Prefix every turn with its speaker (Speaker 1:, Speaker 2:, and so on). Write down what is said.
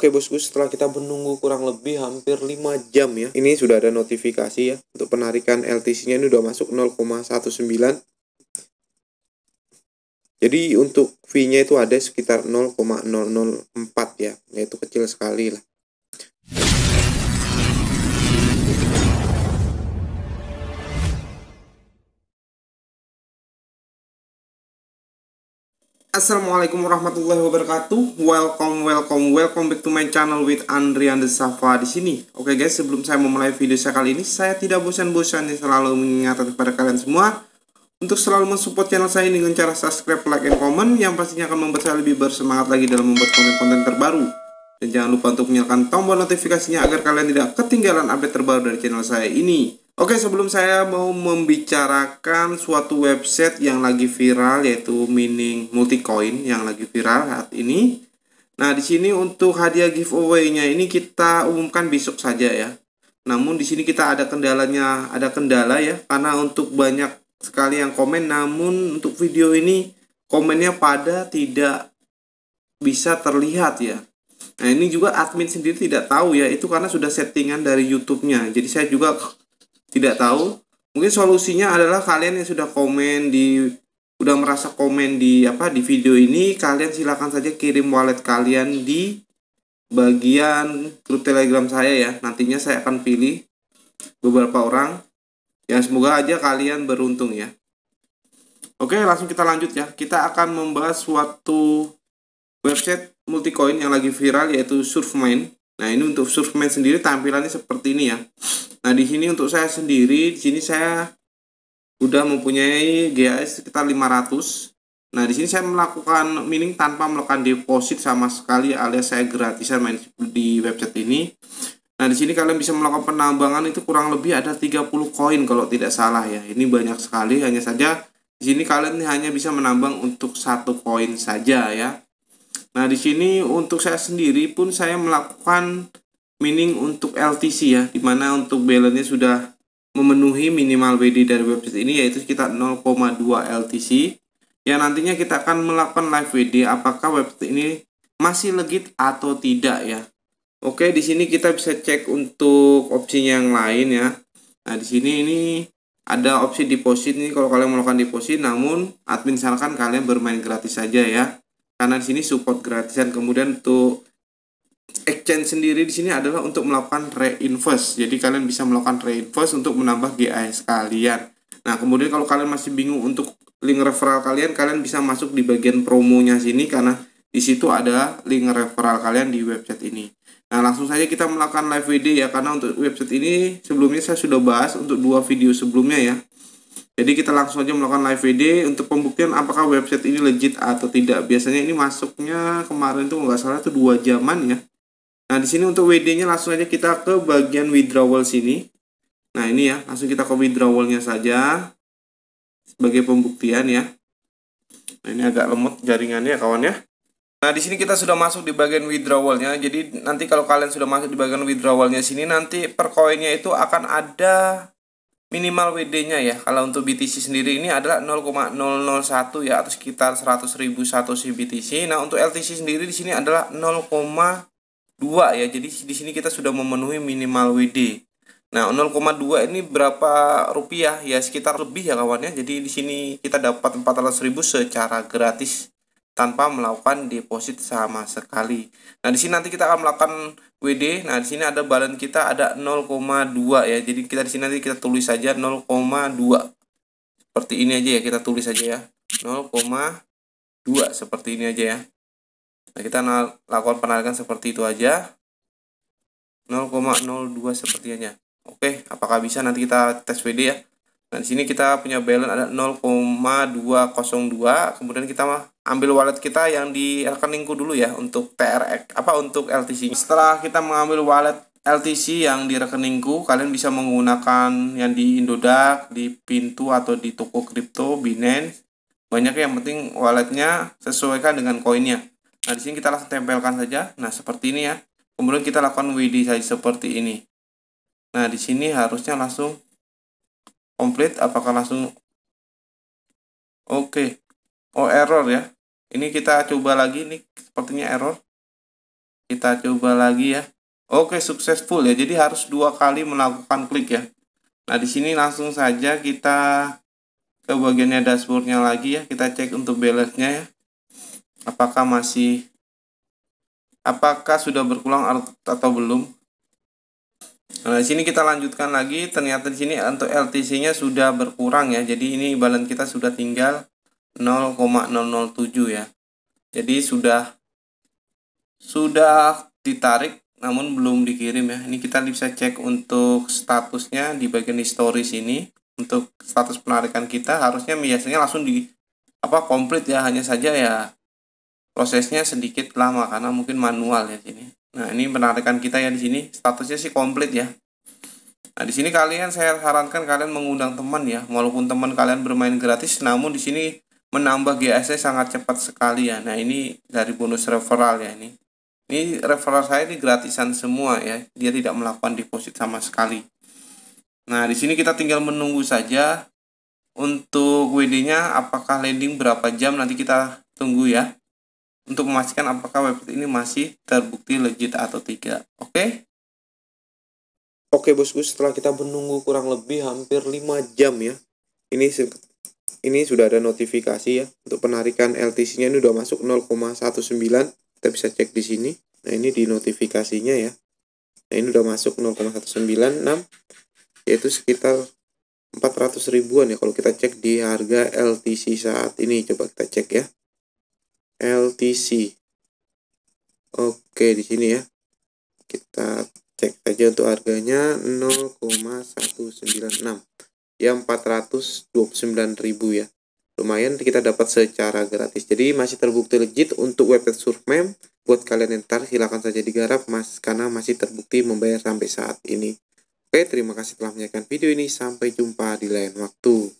Speaker 1: Oke bosku, setelah kita menunggu kurang lebih hampir 5 jam ya. Ini sudah ada notifikasi ya. Untuk penarikan LTC-nya ini udah masuk 0,19. Jadi untuk fee-nya itu ada sekitar 0,004 ya. Yaitu kecil sekali lah. Assalamualaikum warahmatullahi wabarakatuh. Welcome, welcome, welcome back to my channel with Andrian The Safa di sini. Oke okay guys, sebelum saya memulai video saya kali ini, saya tidak bosan-bosannya selalu mengingatkan kepada kalian semua untuk selalu mensupport channel saya dengan cara subscribe, like, and comment yang pastinya akan membuat saya lebih bersemangat lagi dalam membuat konten-konten terbaru. Dan jangan lupa untuk menyalakan tombol notifikasinya agar kalian tidak ketinggalan update terbaru dari channel saya ini. Oke, sebelum saya mau membicarakan suatu website yang lagi viral yaitu mining multicoin yang lagi viral saat ini. Nah, di sini untuk hadiah giveaway-nya ini kita umumkan besok saja ya. Namun di sini kita ada kendalanya, ada kendala ya karena untuk banyak sekali yang komen namun untuk video ini komennya pada tidak bisa terlihat ya. Nah, ini juga admin sendiri tidak tahu ya, itu karena sudah settingan dari YouTube-nya. Jadi saya juga tidak tahu mungkin solusinya adalah kalian yang sudah komen di udah merasa komen di apa di video ini kalian silahkan saja kirim wallet kalian di bagian grup telegram saya ya nantinya saya akan pilih beberapa orang ya semoga aja kalian beruntung ya oke langsung kita lanjut ya kita akan membahas suatu website multi coin yang lagi viral yaitu Surfmine Nah, ini untuk Surfman sendiri tampilannya seperti ini ya. Nah, di sini untuk saya sendiri, di sini saya udah mempunyai GAS sekitar 500. Nah, di sini saya melakukan mining tanpa melakukan deposit sama sekali alias saya gratisan main di website ini. Nah, di sini kalian bisa melakukan penambangan itu kurang lebih ada 30 koin kalau tidak salah ya. Ini banyak sekali, hanya saja di sini kalian hanya bisa menambang untuk satu koin saja ya. Nah, di sini untuk saya sendiri pun saya melakukan mining untuk LTC ya, dimana untuk balance-nya sudah memenuhi minimal WD dari website ini yaitu sekitar 0,2 LTC ya nantinya kita akan melakukan live WD apakah website ini masih legit atau tidak ya. Oke, di sini kita bisa cek untuk opsi yang lain ya. Nah, di sini ini ada opsi deposit nih kalau kalian melakukan deposit namun admin sarankan kalian bermain gratis saja ya karena di sini support gratisan kemudian untuk exchange sendiri di sini adalah untuk melakukan reinvest jadi kalian bisa melakukan reinvest untuk menambah GAS kalian nah kemudian kalau kalian masih bingung untuk link referral kalian kalian bisa masuk di bagian promonya sini karena di situ ada link referral kalian di website ini. Nah, langsung saja kita melakukan live video ya karena untuk website ini sebelumnya saya sudah bahas untuk dua video sebelumnya ya. Jadi kita langsung aja melakukan live VD untuk pembuktian apakah website ini legit atau tidak. Biasanya ini masuknya kemarin tuh nggak salah tuh dua jaman ya. Nah di sini untuk WD-nya langsung aja kita ke bagian withdrawal sini. Nah ini ya langsung kita ke withdrawalnya saja sebagai pembuktian ya. Nah ini agak lemot jaringannya ya, kawan ya. Nah, di sini kita sudah masuk di bagian withdrawalnya. Jadi nanti kalau kalian sudah masuk di bagian withdrawalnya sini nanti per koinnya itu akan ada minimal WD-nya ya. Kalau untuk BTC sendiri ini adalah 0,001 ya atau sekitar 100.000 100.001 BTC. Nah, untuk LTC sendiri di sini adalah 0,2 ya. Jadi di sini kita sudah memenuhi minimal WD. Nah, 0,2 ini berapa rupiah? Ya sekitar lebih ya kawannya. Jadi di sini kita dapat 400.000 secara gratis tanpa melakukan deposit sama sekali. Nah, di sini nanti kita akan melakukan WD. Nah, di sini ada balance kita ada 0,2 ya. Jadi kita di sini nanti kita tulis saja 0,2. Seperti ini aja ya, kita tulis saja ya. 0,2 seperti ini aja ya. Nah, kita lakukan penarikan seperti itu aja. 0,02 sepertinya. Oke, apakah bisa nanti kita tes WD ya? Nah, di sini kita punya balance ada 0,202. Kemudian kita ambil wallet kita yang di rekeningku dulu ya untuk TRX apa untuk LTC. Setelah kita mengambil wallet LTC yang di rekeningku, kalian bisa menggunakan yang di Indodax, di Pintu atau di toko kripto Binance. Banyak yang penting walletnya sesuaikan dengan koinnya. Nah, di sini kita langsung tempelkan saja. Nah, seperti ini ya. Kemudian kita lakukan WD saja seperti ini. Nah, di sini harusnya langsung komplit apakah langsung oke okay. oh error ya ini kita coba lagi nih sepertinya error kita coba lagi ya oke okay, successful ya jadi harus dua kali melakukan klik ya nah di sini langsung saja kita ke bagiannya dashboardnya lagi ya kita cek untuk balance-nya ya apakah masih apakah sudah berkurang atau belum Nah, di sini kita lanjutkan lagi. Ternyata di sini untuk LTC-nya sudah berkurang ya. Jadi ini balance kita sudah tinggal 0,007 ya. Jadi sudah sudah ditarik namun belum dikirim ya. Ini kita bisa cek untuk statusnya di bagian history sini. Untuk status penarikan kita harusnya biasanya langsung di apa komplit ya hanya saja ya prosesnya sedikit lama karena mungkin manual ya sini. Nah, ini penarikan kita ya di sini. Statusnya sih komplit ya. Nah, di sini kalian saya sarankan kalian mengundang teman ya. Walaupun teman kalian bermain gratis, namun di sini menambah GSC e sangat cepat sekali ya. Nah, ini dari bonus referral ya ini. Ini referral saya ini gratisan semua ya. Dia tidak melakukan deposit sama sekali. Nah, di sini kita tinggal menunggu saja untuk WD-nya apakah landing berapa jam nanti kita tunggu ya untuk memastikan apakah website ini masih terbukti legit atau tidak. Oke? Okay? Oke bosku, setelah kita menunggu kurang lebih hampir 5 jam ya. Ini ini sudah ada notifikasi ya untuk penarikan LTC-nya ini sudah masuk 0,19. Kita bisa cek di sini. Nah, ini di notifikasinya ya. Nah, ini sudah masuk 0,196 yaitu sekitar 400 ribuan ya kalau kita cek di harga LTC saat ini. Coba kita cek ya. LTC. Oke, di sini ya. Kita cek aja untuk harganya 0,196. Ya 429.000 ya. Lumayan kita dapat secara gratis. Jadi masih terbukti legit untuk website Surfmem. Buat kalian yang tertarik silakan saja digarap mas karena masih terbukti membayar sampai saat ini. Oke, terima kasih telah menyaksikan video ini. Sampai jumpa di lain waktu.